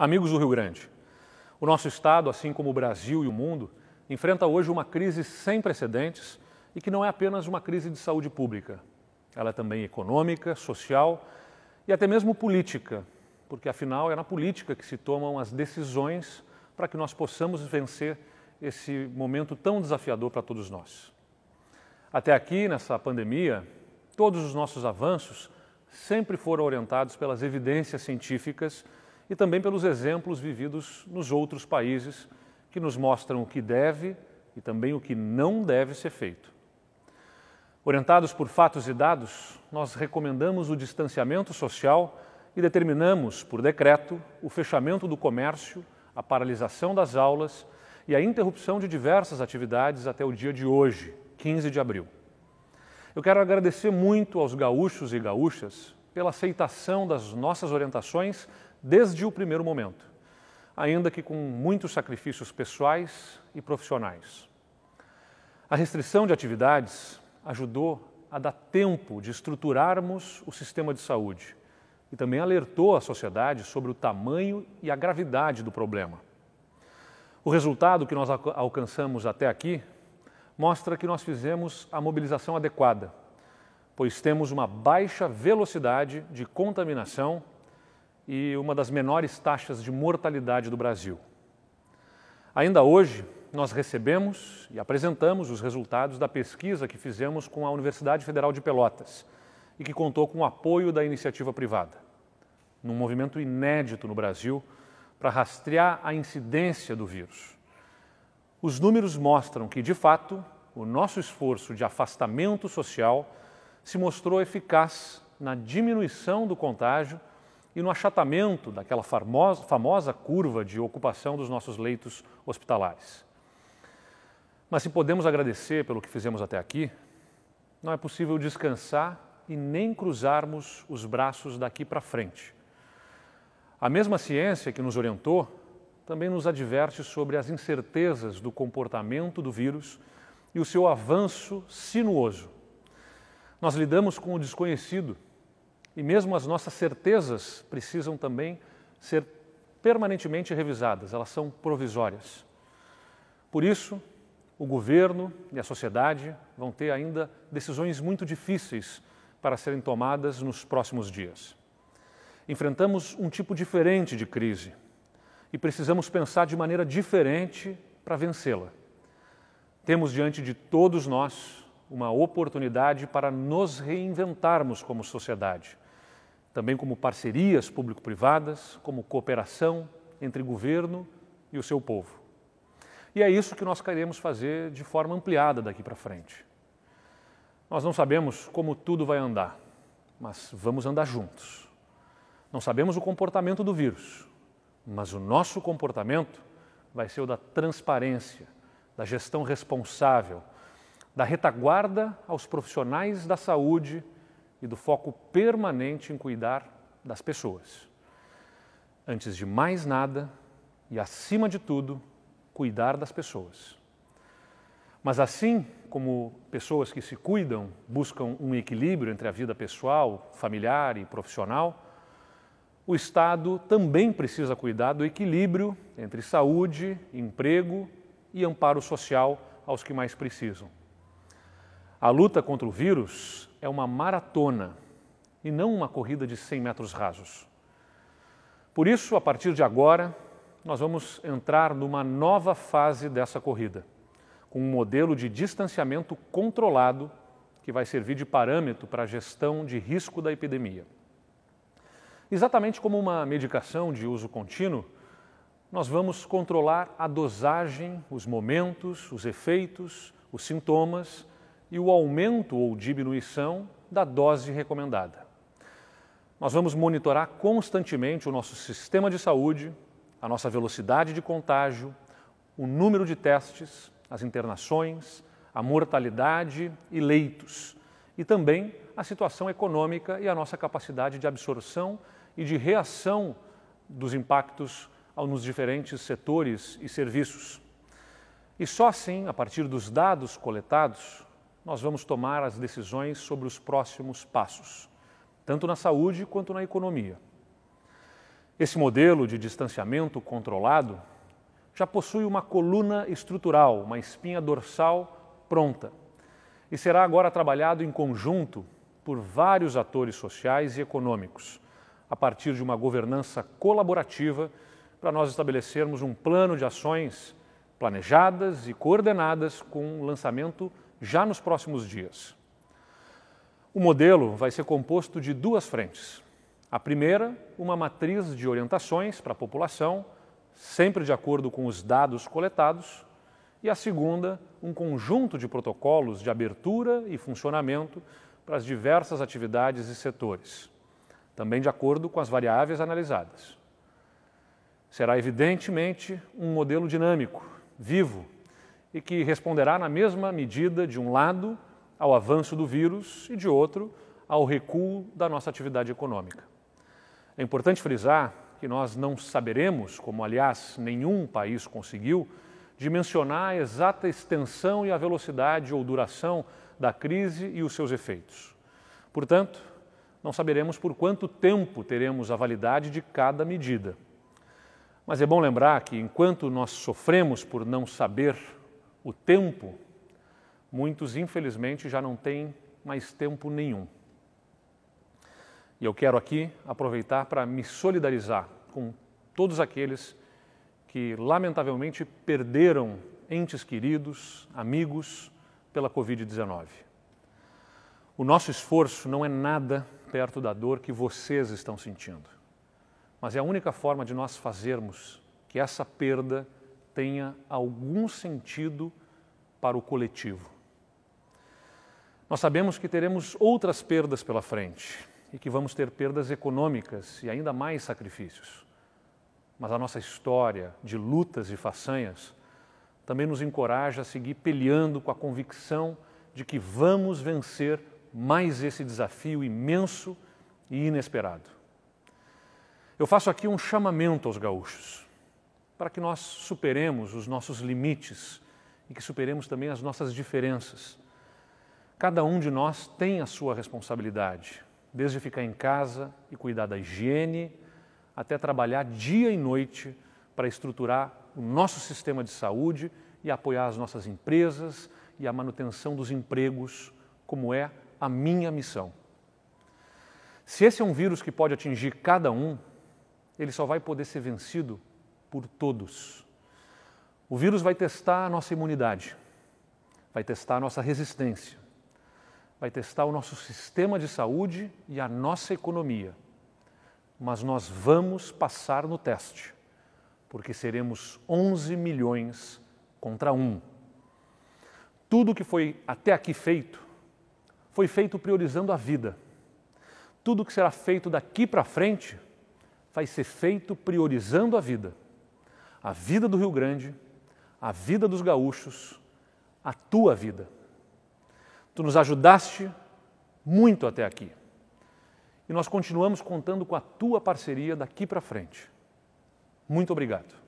Amigos do Rio Grande, o nosso estado, assim como o Brasil e o mundo, enfrenta hoje uma crise sem precedentes e que não é apenas uma crise de saúde pública. Ela é também econômica, social e até mesmo política, porque afinal é na política que se tomam as decisões para que nós possamos vencer esse momento tão desafiador para todos nós. Até aqui, nessa pandemia, todos os nossos avanços sempre foram orientados pelas evidências científicas e também pelos exemplos vividos nos outros países que nos mostram o que deve e também o que não deve ser feito. Orientados por fatos e dados, nós recomendamos o distanciamento social e determinamos, por decreto, o fechamento do comércio, a paralisação das aulas e a interrupção de diversas atividades até o dia de hoje, 15 de abril. Eu quero agradecer muito aos gaúchos e gaúchas pela aceitação das nossas orientações desde o primeiro momento, ainda que com muitos sacrifícios pessoais e profissionais. A restrição de atividades ajudou a dar tempo de estruturarmos o sistema de saúde e também alertou a sociedade sobre o tamanho e a gravidade do problema. O resultado que nós alcançamos até aqui mostra que nós fizemos a mobilização adequada, pois temos uma baixa velocidade de contaminação e uma das menores taxas de mortalidade do Brasil. Ainda hoje, nós recebemos e apresentamos os resultados da pesquisa que fizemos com a Universidade Federal de Pelotas e que contou com o apoio da iniciativa privada, num movimento inédito no Brasil para rastrear a incidência do vírus. Os números mostram que, de fato, o nosso esforço de afastamento social se mostrou eficaz na diminuição do contágio e no achatamento daquela famosa, famosa curva de ocupação dos nossos leitos hospitalares. Mas se podemos agradecer pelo que fizemos até aqui, não é possível descansar e nem cruzarmos os braços daqui para frente. A mesma ciência que nos orientou também nos adverte sobre as incertezas do comportamento do vírus e o seu avanço sinuoso. Nós lidamos com o desconhecido e mesmo as nossas certezas precisam também ser permanentemente revisadas, elas são provisórias. Por isso, o governo e a sociedade vão ter ainda decisões muito difíceis para serem tomadas nos próximos dias. Enfrentamos um tipo diferente de crise e precisamos pensar de maneira diferente para vencê-la. Temos diante de todos nós uma oportunidade para nos reinventarmos como sociedade também como parcerias público-privadas, como cooperação entre governo e o seu povo. E é isso que nós queremos fazer de forma ampliada daqui para frente. Nós não sabemos como tudo vai andar, mas vamos andar juntos. Não sabemos o comportamento do vírus, mas o nosso comportamento vai ser o da transparência, da gestão responsável, da retaguarda aos profissionais da saúde e do foco permanente em cuidar das pessoas. Antes de mais nada e acima de tudo, cuidar das pessoas. Mas assim como pessoas que se cuidam buscam um equilíbrio entre a vida pessoal, familiar e profissional, o Estado também precisa cuidar do equilíbrio entre saúde, emprego e amparo social aos que mais precisam. A luta contra o vírus é uma maratona e não uma corrida de 100 metros rasos. Por isso, a partir de agora, nós vamos entrar numa nova fase dessa corrida, com um modelo de distanciamento controlado que vai servir de parâmetro para a gestão de risco da epidemia. Exatamente como uma medicação de uso contínuo, nós vamos controlar a dosagem, os momentos, os efeitos, os sintomas e o aumento ou diminuição da dose recomendada. Nós vamos monitorar constantemente o nosso sistema de saúde, a nossa velocidade de contágio, o número de testes, as internações, a mortalidade e leitos, e também a situação econômica e a nossa capacidade de absorção e de reação dos impactos nos diferentes setores e serviços. E só assim, a partir dos dados coletados, nós vamos tomar as decisões sobre os próximos passos, tanto na saúde quanto na economia. Esse modelo de distanciamento controlado já possui uma coluna estrutural, uma espinha dorsal pronta, e será agora trabalhado em conjunto por vários atores sociais e econômicos, a partir de uma governança colaborativa, para nós estabelecermos um plano de ações planejadas e coordenadas com o lançamento já nos próximos dias. O modelo vai ser composto de duas frentes. A primeira, uma matriz de orientações para a população, sempre de acordo com os dados coletados, e a segunda, um conjunto de protocolos de abertura e funcionamento para as diversas atividades e setores, também de acordo com as variáveis analisadas. Será evidentemente um modelo dinâmico, vivo, e que responderá na mesma medida, de um lado, ao avanço do vírus e, de outro, ao recuo da nossa atividade econômica. É importante frisar que nós não saberemos, como aliás nenhum país conseguiu, dimensionar a exata extensão e a velocidade ou duração da crise e os seus efeitos. Portanto, não saberemos por quanto tempo teremos a validade de cada medida. Mas é bom lembrar que, enquanto nós sofremos por não saber o tempo, muitos infelizmente já não têm mais tempo nenhum. E eu quero aqui aproveitar para me solidarizar com todos aqueles que lamentavelmente perderam entes queridos, amigos pela Covid-19. O nosso esforço não é nada perto da dor que vocês estão sentindo, mas é a única forma de nós fazermos que essa perda tenha algum sentido para o coletivo. Nós sabemos que teremos outras perdas pela frente e que vamos ter perdas econômicas e ainda mais sacrifícios. Mas a nossa história de lutas e façanhas também nos encoraja a seguir peleando com a convicção de que vamos vencer mais esse desafio imenso e inesperado. Eu faço aqui um chamamento aos gaúchos para que nós superemos os nossos limites e que superemos também as nossas diferenças. Cada um de nós tem a sua responsabilidade, desde ficar em casa e cuidar da higiene, até trabalhar dia e noite para estruturar o nosso sistema de saúde e apoiar as nossas empresas e a manutenção dos empregos, como é a minha missão. Se esse é um vírus que pode atingir cada um, ele só vai poder ser vencido por todos. O vírus vai testar a nossa imunidade, vai testar a nossa resistência, vai testar o nosso sistema de saúde e a nossa economia. Mas nós vamos passar no teste, porque seremos 11 milhões contra um. Tudo que foi até aqui feito foi feito priorizando a vida. Tudo que será feito daqui para frente vai ser feito priorizando a vida a vida do Rio Grande, a vida dos gaúchos, a tua vida. Tu nos ajudaste muito até aqui. E nós continuamos contando com a tua parceria daqui para frente. Muito obrigado.